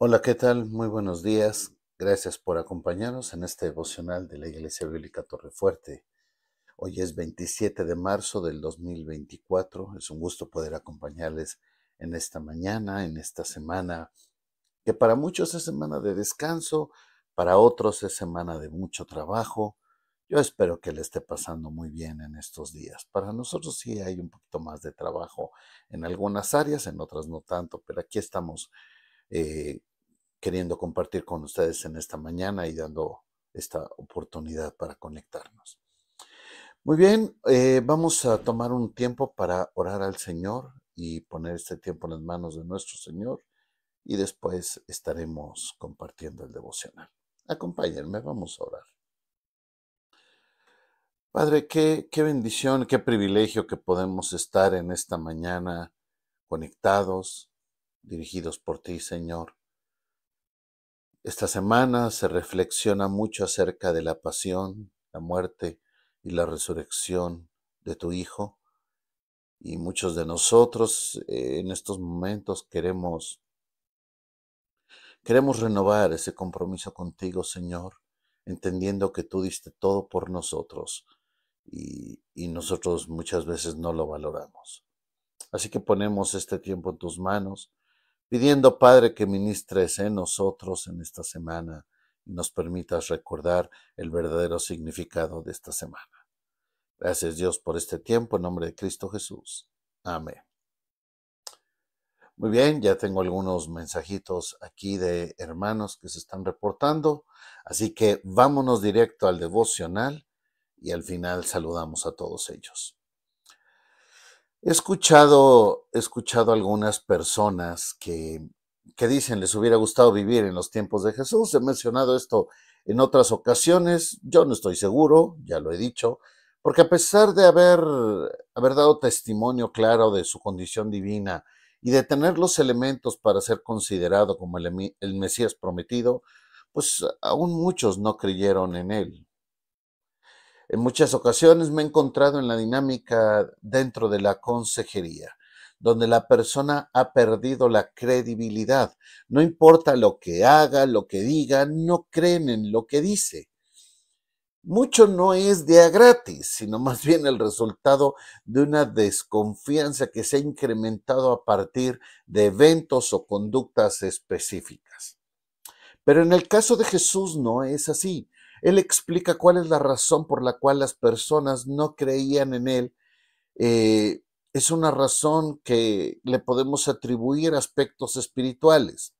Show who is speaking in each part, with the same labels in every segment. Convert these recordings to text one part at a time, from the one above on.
Speaker 1: Hola, ¿qué tal? Muy buenos días. Gracias por acompañarnos en este devocional de la Iglesia Bíblica Torrefuerte. Hoy es 27 de marzo del 2024. Es un gusto poder acompañarles en esta mañana, en esta semana, que para muchos es semana de descanso, para otros es semana de mucho trabajo. Yo espero que le esté pasando muy bien en estos días. Para nosotros sí hay un poquito más de trabajo en algunas áreas, en otras no tanto, pero aquí estamos eh, queriendo compartir con ustedes en esta mañana y dando esta oportunidad para conectarnos. Muy bien, eh, vamos a tomar un tiempo para orar al Señor y poner este tiempo en las manos de nuestro Señor y después estaremos compartiendo el devocional. Acompáñenme, vamos a orar. Padre, qué bendición, qué privilegio que podemos estar en esta mañana conectados, dirigidos por ti, Señor esta semana se reflexiona mucho acerca de la pasión, la muerte y la resurrección de tu Hijo. Y muchos de nosotros eh, en estos momentos queremos, queremos renovar ese compromiso contigo, Señor, entendiendo que tú diste todo por nosotros y nosotros muchas veces no lo valoramos. Así que ponemos este tiempo en tus manos pidiendo, Padre, que ministres en nosotros en esta semana y nos permitas recordar el verdadero significado de esta semana. Gracias Dios por este tiempo, en nombre de Cristo Jesús. Amén. Muy bien, ya tengo algunos mensajitos aquí de hermanos que se están reportando, así que vámonos directo al devocional y al final saludamos a todos ellos. He escuchado, escuchado algunas personas que, que dicen les hubiera gustado vivir en los tiempos de Jesús. He mencionado esto en otras ocasiones, yo no estoy seguro, ya lo he dicho, porque a pesar de haber, haber dado testimonio claro de su condición divina y de tener los elementos para ser considerado como el, el Mesías prometido, pues aún muchos no creyeron en él. En muchas ocasiones me he encontrado en la dinámica dentro de la consejería, donde la persona ha perdido la credibilidad. No importa lo que haga, lo que diga, no creen en lo que dice. Mucho no es de gratis, sino más bien el resultado de una desconfianza que se ha incrementado a partir de eventos o conductas específicas. Pero en el caso de Jesús no es así. Él explica cuál es la razón por la cual las personas no creían en él. Eh, es una razón que le podemos atribuir aspectos espirituales.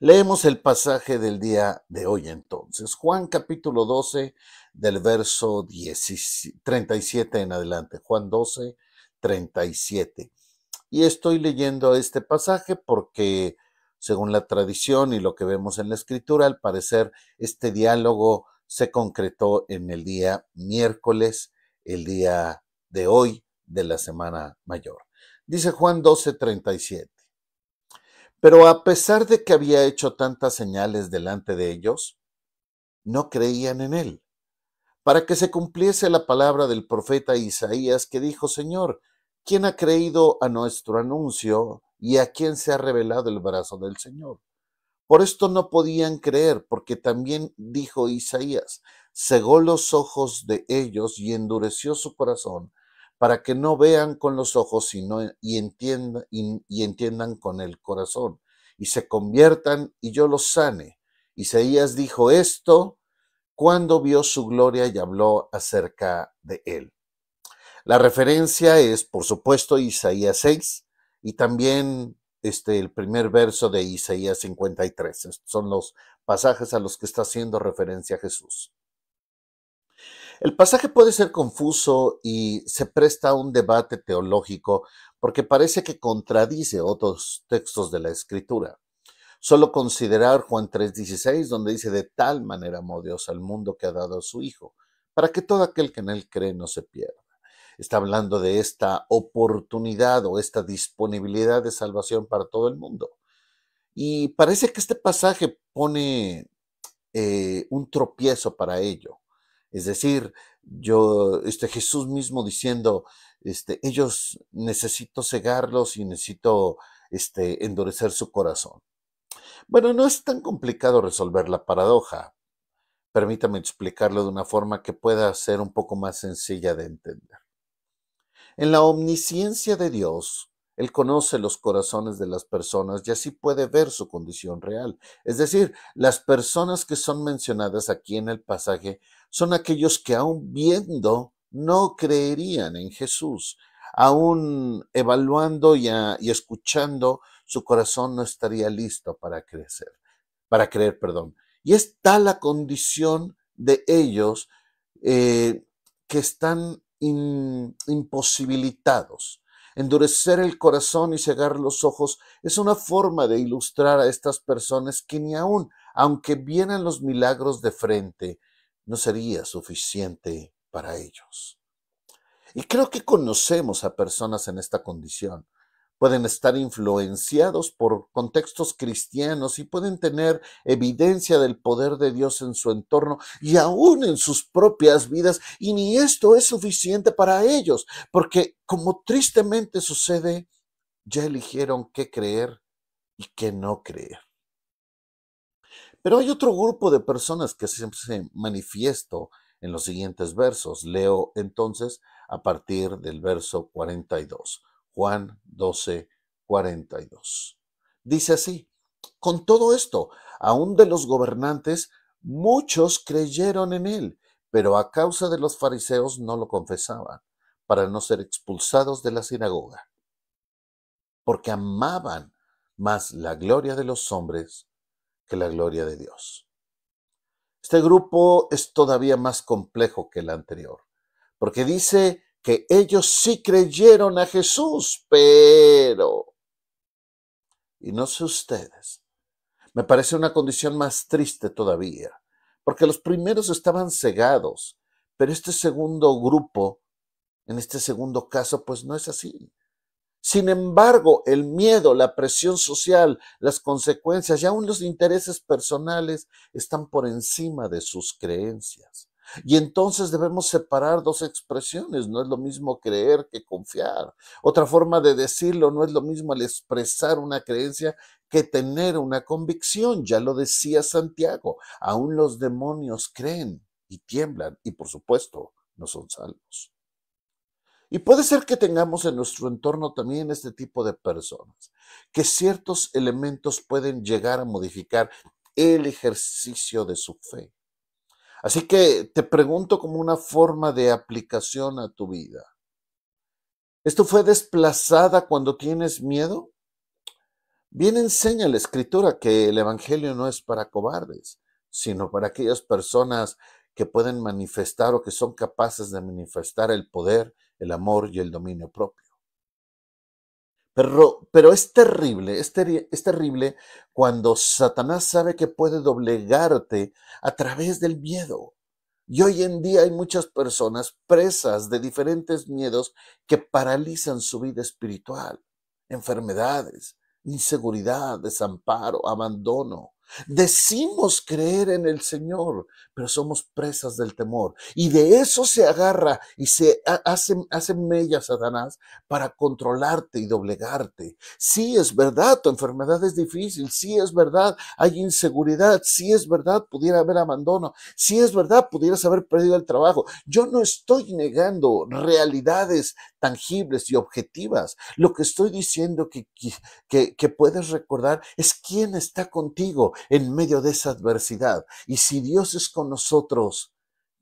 Speaker 1: Leemos el pasaje del día de hoy entonces, Juan capítulo 12 del verso 37 en adelante, Juan 12, 37. Y estoy leyendo este pasaje porque según la tradición y lo que vemos en la escritura, al parecer este diálogo se concretó en el día miércoles, el día de hoy de la Semana Mayor. Dice Juan 12:37. Pero a pesar de que había hecho tantas señales delante de ellos, no creían en él, para que se cumpliese la palabra del profeta Isaías que dijo, Señor, ¿quién ha creído a nuestro anuncio y a quien se ha revelado el brazo del Señor. Por esto no podían creer, porque también dijo Isaías, cegó los ojos de ellos y endureció su corazón, para que no vean con los ojos sino, y, entiendan, y entiendan con el corazón, y se conviertan y yo los sane. Isaías dijo esto cuando vio su gloria y habló acerca de él. La referencia es, por supuesto, Isaías 6, y también este, el primer verso de Isaías 53. Estos son los pasajes a los que está haciendo referencia Jesús. El pasaje puede ser confuso y se presta a un debate teológico porque parece que contradice otros textos de la Escritura. Solo considerar Juan 3:16, donde dice, de tal manera amó Dios al mundo que ha dado a su Hijo, para que todo aquel que en él cree no se pierda está hablando de esta oportunidad o esta disponibilidad de salvación para todo el mundo. Y parece que este pasaje pone eh, un tropiezo para ello. Es decir, yo, este Jesús mismo diciendo, este, ellos necesito cegarlos y necesito este, endurecer su corazón. Bueno, no es tan complicado resolver la paradoja. Permítame explicarlo de una forma que pueda ser un poco más sencilla de entender. En la omnisciencia de Dios, Él conoce los corazones de las personas y así puede ver su condición real. Es decir, las personas que son mencionadas aquí en el pasaje son aquellos que aún viendo no creerían en Jesús. Aún evaluando y, escuchando, su corazón no estaría listo para crecer, para creer, perdón. Y está la condición de ellos eh, que están imposibilitados. Endurecer el corazón y cegar los ojos es una forma de ilustrar a estas personas que ni aún, aunque vienen los milagros de frente, no sería suficiente para ellos. Y creo que conocemos a personas en esta condición pueden estar influenciados por contextos cristianos y pueden tener evidencia del poder de Dios en su entorno y aún en sus propias vidas. Y ni esto es suficiente para ellos, porque como tristemente sucede, ya eligieron qué creer y qué no creer. Pero hay otro grupo de personas que se manifiesto en los siguientes versos. Leo entonces a partir del verso 42. Juan 12, 42. Dice así, con todo esto, aún de los gobernantes, muchos creyeron en él, pero a causa de los fariseos no lo confesaban, para no ser expulsados de la sinagoga, porque amaban más la gloria de los hombres que la gloria de Dios. Este grupo es todavía más complejo que el anterior, porque dice que ellos sí creyeron a Jesús, pero... Y no sé ustedes, me parece una condición más triste todavía, porque los primeros estaban cegados, pero este segundo grupo, en este segundo caso, pues no es así. Sin embargo, el miedo, la presión social, las consecuencias y aún los intereses personales están por encima de sus creencias. Y entonces debemos separar dos expresiones. No es lo mismo creer que confiar. Otra forma de decirlo, no es lo mismo al expresar una creencia que tener una convicción. Ya lo decía Santiago, aún los demonios creen y tiemblan y por supuesto no son salvos. Y puede ser que tengamos en nuestro entorno también este tipo de personas, que ciertos elementos pueden llegar a modificar el ejercicio de su fe Así que te pregunto como una forma de aplicación a tu vida. ¿Esto fue desplazada cuando tienes miedo? Bien enseña la escritura que el Evangelio no es para cobardes, sino para aquellas personas que pueden manifestar o que son capaces de manifestar el poder, el amor y el dominio propio. Pero, es terrible, es terrible cuando Satanás sabe que puede doblegarte a través del miedo. Y hoy en día hay muchas personas presas de diferentes miedos que paralizan su vida espiritual, enfermedades, inseguridad, desamparo, abandono, Decimos creer en el Señor, pero somos presas del temor. Y de eso se agarra y se hace, hace mella Satanás para controlarte y doblegarte. Sí es verdad, tu enfermedad es difícil, sí es verdad, hay inseguridad, sí es verdad, pudiera haber abandono, sí es verdad, pudieras haber perdido el trabajo. Yo no estoy negando realidades tangibles y objetivas. Lo que estoy diciendo que, que, puedes recordar es quién está contigo en medio de esa adversidad. Y si Dios es con nosotros,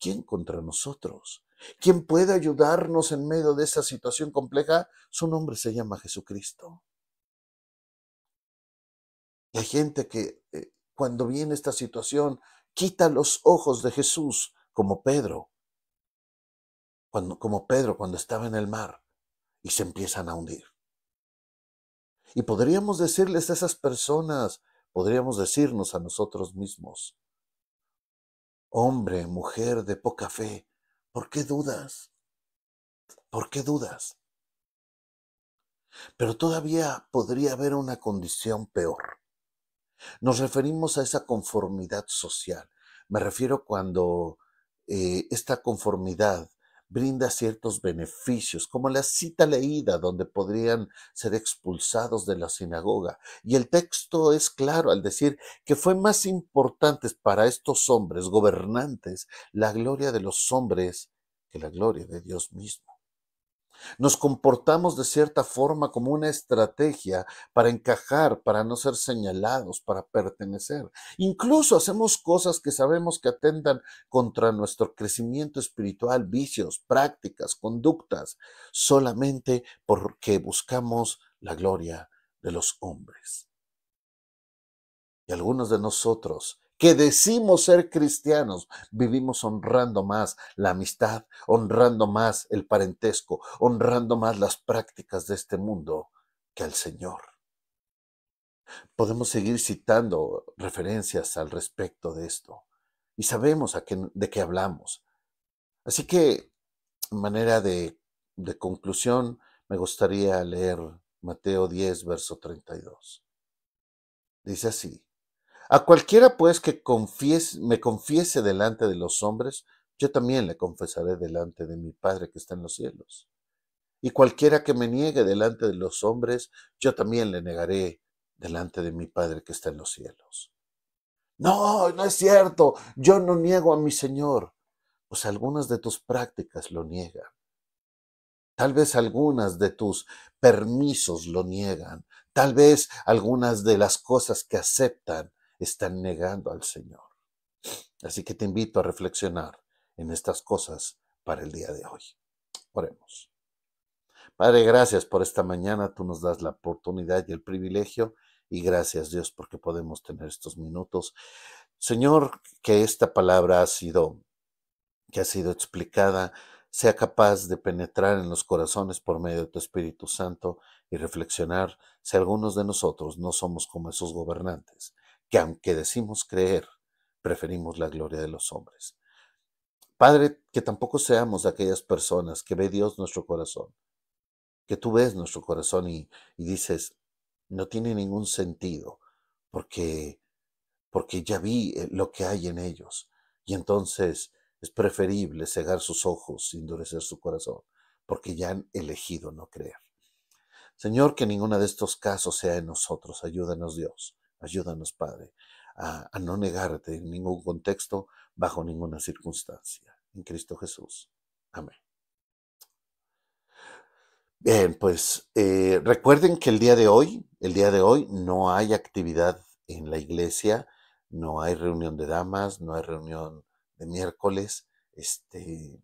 Speaker 1: ¿quién contra nosotros? ¿Quién puede ayudarnos en medio de esa situación compleja, su nombre se llama Jesucristo. Y hay gente que eh, cuando viene esta situación quita los ojos de Jesús, como Pedro, como Pedro cuando estaba en el mar y se empiezan a hundir. Y podríamos decirles a esas personas, podríamos decirnos a nosotros mismos, hombre, mujer de poca fe, ¿por qué dudas? ¿Por qué dudas? Pero todavía podría haber una condición peor. Nos referimos a esa conformidad social. Me refiero cuando eh, esta conformidad brinda ciertos beneficios, como la cita leída donde podrían ser expulsados de la sinagoga. Y el texto es claro al decir que fue más importante para estos hombres gobernantes la gloria de los hombres que la gloria de Dios mismo. Nos comportamos de cierta forma como una estrategia para encajar, para no ser señalados, para pertenecer. Incluso hacemos cosas que sabemos que atendan contra nuestro crecimiento espiritual, vicios, prácticas, conductas, solamente porque buscamos la gloria de los hombres. Y algunos de nosotros que decimos ser cristianos, vivimos honrando más la amistad, honrando más el parentesco, honrando más las prácticas de este mundo que al Señor. Podemos seguir citando referencias al respecto de esto y sabemos a de qué hablamos. Así que, manera de, de conclusión, me gustaría leer Mateo 10, verso 32. Dice así, a cualquiera pues que me confiese delante de los hombres, yo también le confesaré delante de mi Padre que está en los cielos. Y cualquiera que me niegue delante de los hombres, yo también le negaré delante de mi Padre que está en los cielos. No, no es cierto, yo no niego a mi Señor. Pues algunas de tus prácticas lo niegan. Tal vez algunas de tus permisos lo niegan. Tal vez algunas de las cosas que aceptan están negando al Señor. Así que te invito a reflexionar en estas cosas para el día de hoy. Oremos. Padre, gracias por esta mañana. Tú nos das la oportunidad y el privilegio. Y gracias Dios porque podemos tener estos minutos. Señor, que esta palabra ha sido, que ha sido explicada, sea capaz de penetrar en los corazones por medio de tu Espíritu Santo y reflexionar si algunos de nosotros no somos como esos gobernantes que aunque decimos creer, preferimos la gloria de los hombres. Padre, que tampoco seamos de aquellas personas que ve Dios nuestro corazón, que tú ves nuestro corazón y, dices, no tiene ningún sentido, porque, porque ya vi eh, lo que hay en ellos. Y entonces es preferible cegar sus ojos y endurecer su corazón, porque ya han elegido no creer. Señor, que ninguno de estos casos sea en nosotros. Ayúdanos, Dios. Ayúdanos, Padre, a, no negarte en ningún contexto, bajo ninguna circunstancia. En Cristo Jesús. Amén. Bien, pues eh, recuerden que el día de hoy, el día de hoy no hay actividad en la iglesia, no hay reunión de damas, no hay reunión de miércoles, este,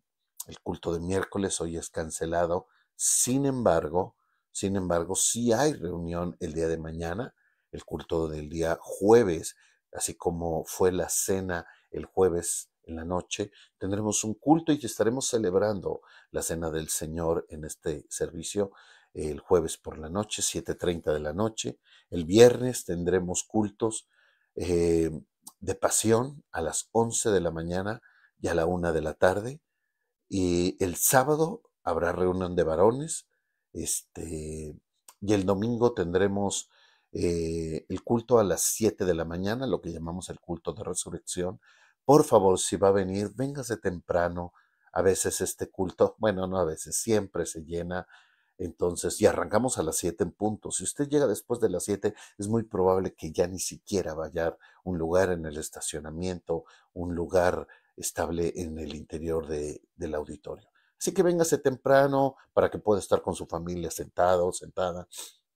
Speaker 1: el culto de miércoles hoy es cancelado. Sin embargo, sin embargo, sí hay reunión el día de mañana el culto del día jueves, así como fue la cena el jueves en la noche, tendremos un culto y estaremos celebrando la cena del Señor en este servicio el jueves por la noche, 7.30 de la noche. El viernes tendremos cultos eh, de pasión a las 11 de la mañana y a la 1 de la tarde. Y el sábado habrá reunión de varones. Este, y el domingo tendremos eh, el culto a las 7 de la mañana, lo que llamamos el culto de resurrección. Por favor, si va a venir, véngase temprano. A veces este culto, bueno, no a veces, siempre se llena. Entonces, y arrancamos a las 7 en punto. Si usted llega después de las 7, es muy probable que ya ni siquiera vaya a un lugar en el estacionamiento, un lugar estable en el interior del auditorio. Así que véngase temprano para que pueda estar con su familia sentado, sentada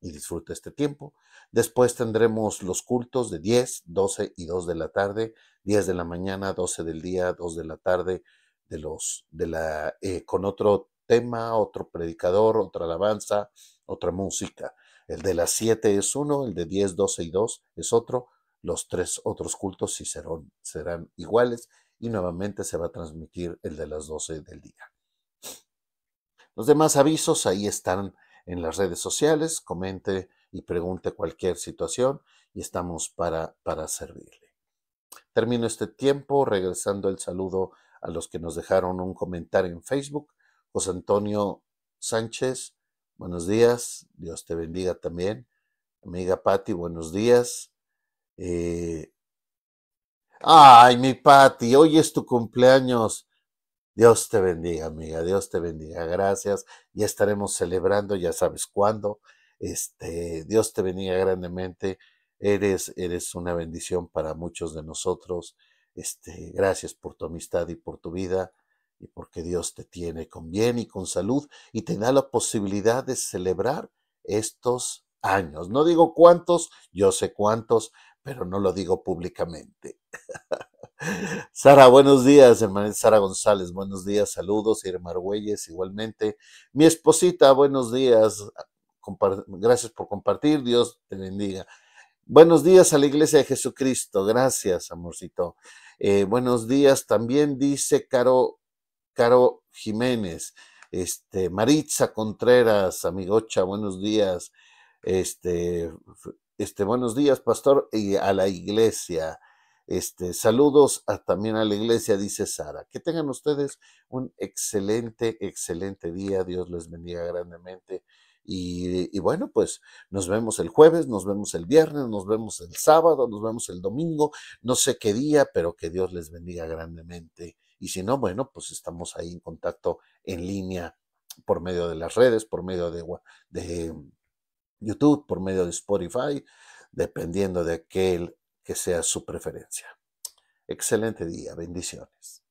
Speaker 1: y disfruta este tiempo. Después tendremos los cultos de 10, 12 y 2 de la tarde, 10 de la mañana, 12 del día, 2 de la tarde, de los, de la, eh, con otro tema, otro predicador, otra alabanza, otra música. El de las 7 es uno, el de 10, 12 y 2 es otro. Los tres otros cultos sí serán iguales y nuevamente se va a transmitir el de las 12 del día. Los demás avisos ahí están en las redes sociales, comente y pregunte cualquier situación y estamos para, para servirle. Termino este tiempo regresando el saludo a los que nos dejaron un comentario en Facebook. José Antonio Sánchez, buenos días, Dios te bendiga también. Amiga Patti, buenos días. Eh, Ay, mi Patti, hoy es tu cumpleaños. Dios te bendiga, amiga, Dios te bendiga, gracias. Ya estaremos celebrando, ya sabes cuándo. Este, Dios te bendiga grandemente. Eres, eres una bendición para muchos de nosotros. Este, gracias por tu amistad y por tu vida y porque Dios te tiene con bien y con salud y te da la posibilidad de celebrar estos años. No digo cuántos, yo sé cuántos, pero no lo digo públicamente. Sara, buenos días, hermana Sara González, buenos días, saludos, Irma Argüelles, igualmente. Mi esposita, buenos días, gracias por compartir, Dios te bendiga. Buenos días a la iglesia de Jesucristo, gracias, amorcito. Eh, buenos días, también dice Caro, Caro Jiménez, este, Maritza Contreras, amigocha, buenos días. Este, este, buenos días, pastor, y a la iglesia. Este, saludos también a la iglesia, dice Sara. Que tengan ustedes un excelente, excelente día. Dios les bendiga grandemente. Y, bueno, pues nos vemos el jueves, nos vemos el viernes, nos vemos el sábado, nos vemos el domingo, no sé qué día, pero que Dios les bendiga grandemente. Y si no, bueno, pues estamos ahí en contacto en línea por medio de las redes, por medio de, de YouTube, por medio de Spotify, dependiendo de aquel que sea su preferencia. Excelente día, bendiciones.